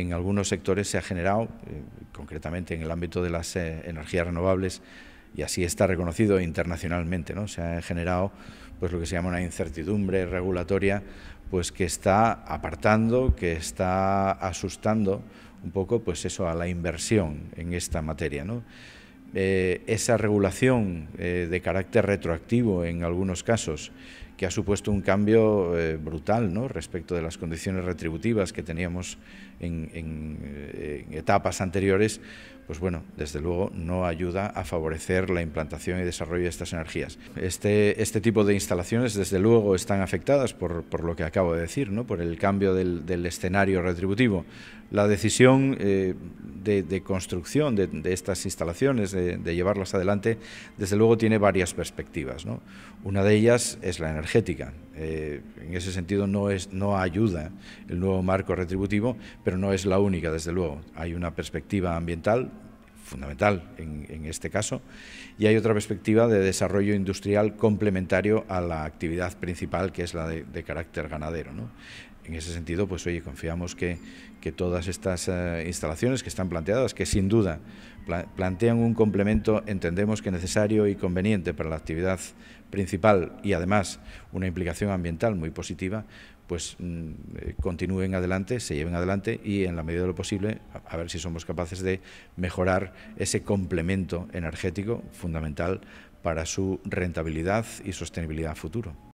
en algunos sectores se ha generado, eh, concretamente en el ámbito de las eh, energías renovables, y así está reconocido internacionalmente, ¿no? Se ha generado pues lo que se llama una incertidumbre regulatoria, pues que está apartando, que está asustando un poco pues eso a la inversión en esta materia, eh, esa regulación de carácter retroactivo en algunos casos que ha supuesto un cambio eh, brutal ¿no? respecto de las condiciones retributivas que teníamos eh, en, etapas anteriores, pues bueno, desde luego no ayuda a favorecer la implantación y desarrollo de estas energías. Este, este tipo de instalaciones, desde luego, están afectadas por, por lo que acabo de decir, ¿no? por el cambio del, escenario retributivo. La decisión eh, de, construcción de, estas instalaciones, de, llevarlas adelante, desde luego tiene varias perspectivas. Una de ellas es la energía eh, en ese sentido no, es, no ayuda el nuevo marco retributivo, pero no es la única, desde luego. Hay una perspectiva ambiental fundamental en, este caso, y hay otra perspectiva de desarrollo industrial complementario a la actividad principal, que es la de, carácter ganadero. En ese sentido, pues oye, confiamos que, todas estas eh, instalaciones que están planteadas, que sin duda plantean un complemento, entendemos que necesario y conveniente para la actividad principal y además una implicación ambiental muy positiva, pues mm, eh, continúen adelante, se lleven adelante y en la medida de lo posible a, ver si somos capaces de mejorar ese complemento energético fundamental para su rentabilidad y sostenibilidad futuro.